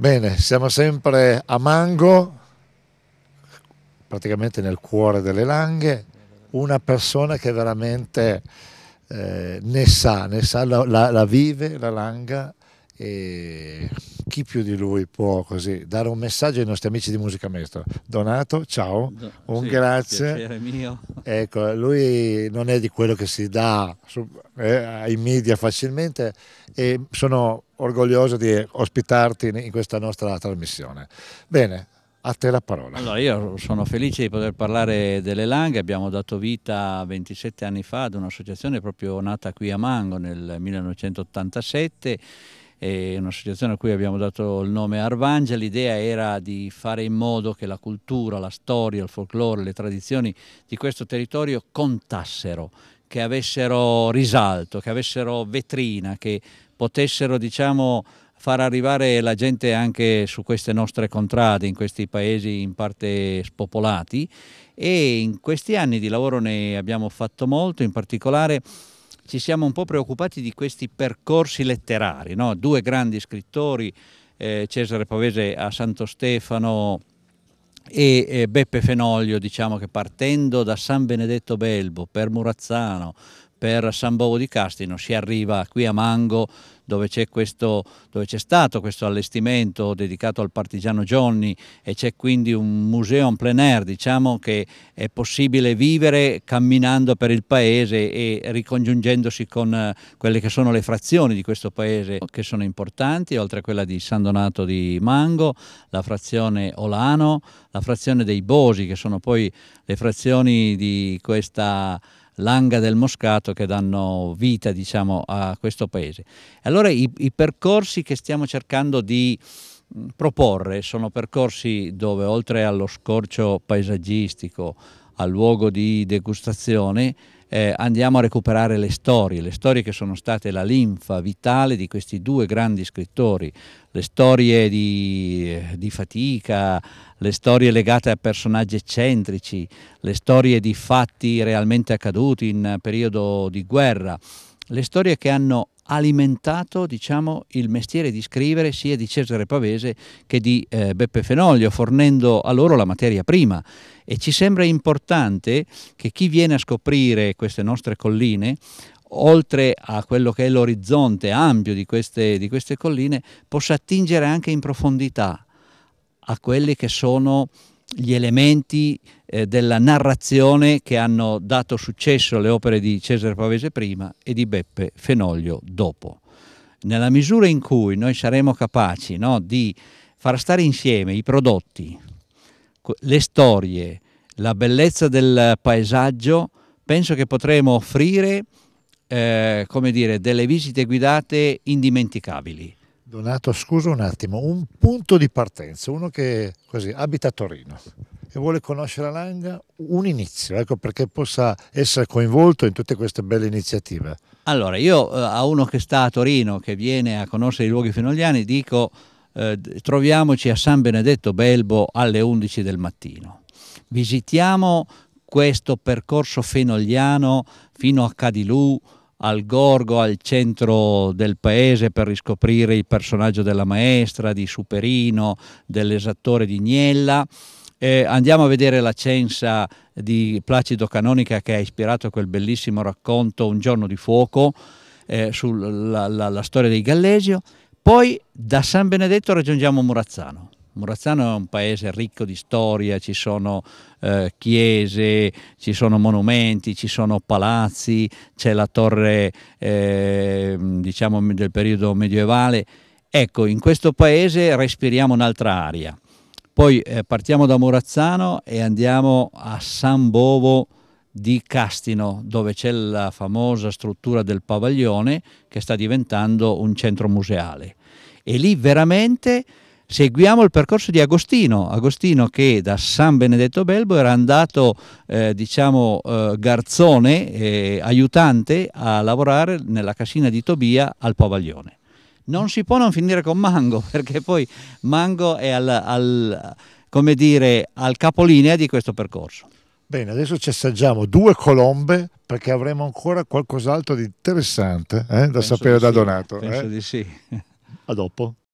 Bene, siamo sempre a Mango, praticamente nel cuore delle Langhe, una persona che veramente eh, ne sa, ne sa la, la, la, vive, la Langa e chi più di lui può così dare un messaggio ai nostri amici di Musica Maestro. Donato, ciao, Do, un sì, grazie. Ecco, lui non è di quello che si dà eh, ai media facilmente e sono orgoglioso di ospitarti in questa nostra trasmissione. Bene, a te la parola. Allora, io sono felice di poter parlare delle Langhe, abbiamo dato vita 27 anni fa ad un'associazione proprio nata qui a Mango nel 1987 è un'associazione a cui abbiamo dato il nome Arvangia, l'idea era di fare in modo che la cultura, la storia, il folklore, le tradizioni di questo territorio contassero, che avessero risalto, che avessero vetrina, che potessero diciamo, far arrivare la gente anche su queste nostre contrade, in questi paesi in parte spopolati e in questi anni di lavoro ne abbiamo fatto molto, in particolare ci siamo un po' preoccupati di questi percorsi letterari, no? due grandi scrittori, eh, Cesare Pavese a Santo Stefano e eh, Beppe Fenoglio, diciamo che partendo da San Benedetto Belbo per Murazzano, per San Bovo di Castino, si arriva qui a Mango dove c'è, stato questo allestimento dedicato al partigiano Johnny e c'è quindi un museo en plein air diciamo che è possibile vivere camminando per il paese e ricongiungendosi con eh, quelle che sono le frazioni di questo paese che sono importanti oltre a quella di San Donato di Mango, la frazione Olano, la frazione dei Bosi che sono poi le frazioni di questa l'anga del moscato che danno vita diciamo, a questo paese. Allora i, i percorsi che stiamo cercando di mm, proporre sono percorsi dove oltre allo scorcio paesaggistico, al luogo di degustazione, eh, andiamo a recuperare le storie, le storie che sono state la linfa vitale di questi due grandi scrittori, le storie di, eh, di fatica, le storie legate a personaggi eccentrici, le storie di fatti realmente accaduti in periodo di guerra le storie che hanno alimentato diciamo, il mestiere di scrivere sia di Cesare Pavese che di eh, Beppe Fenoglio, fornendo a loro la materia prima. E ci sembra importante che chi viene a scoprire queste nostre colline oltre a quello che è l'orizzonte ampio di queste, di queste colline, possa attingere anche in profondità a quelli che sono gli elementi eh, della narrazione che hanno dato successo alle opere di Cesare Pavese prima e di Beppe Fenoglio dopo. Nella misura in cui noi saremo capaci no, di far stare insieme i prodotti, le storie, la bellezza del paesaggio, penso che potremo offrire eh, come dire, delle visite guidate indimenticabili Donato, scusa un attimo, un punto di partenza, uno che così, abita a Torino e vuole conoscere la Langa, un inizio, ecco, perché possa essere coinvolto in tutte queste belle iniziative. Allora, io eh, a uno che sta a Torino, che viene a conoscere i luoghi fenogliani, dico eh, troviamoci a San Benedetto Belbo alle 11 del mattino. Visitiamo questo percorso fenogliano fino a Cadilù, al gorgo, al centro del paese per riscoprire il personaggio della maestra, di Superino, dell'esattore di Gnella. Eh, andiamo a vedere la censa di Placido Canonica che ha ispirato quel bellissimo racconto Un giorno di fuoco eh, sulla la, la storia dei Gallesio. Poi da San Benedetto raggiungiamo Murazzano. Murazzano è un paese ricco di storia, ci sono eh, chiese, ci sono monumenti, ci sono palazzi, c'è la torre eh, diciamo del periodo medievale. Ecco, in questo paese respiriamo un'altra aria. Poi eh, partiamo da Murazzano e andiamo a San Bovo di Castino, dove c'è la famosa struttura del pavaglione che sta diventando un centro museale. E lì veramente seguiamo il percorso di Agostino, Agostino che da San Benedetto Belbo era andato eh, diciamo eh, garzone, eh, aiutante a lavorare nella cascina di Tobia al Pavaglione. Non si può non finire con Mango perché poi Mango è al, al, dire, al capolinea di questo percorso. Bene, adesso ci assaggiamo due colombe perché avremo ancora qualcos'altro di interessante eh, da sapere da sì, Donato. Penso eh. di sì. A dopo.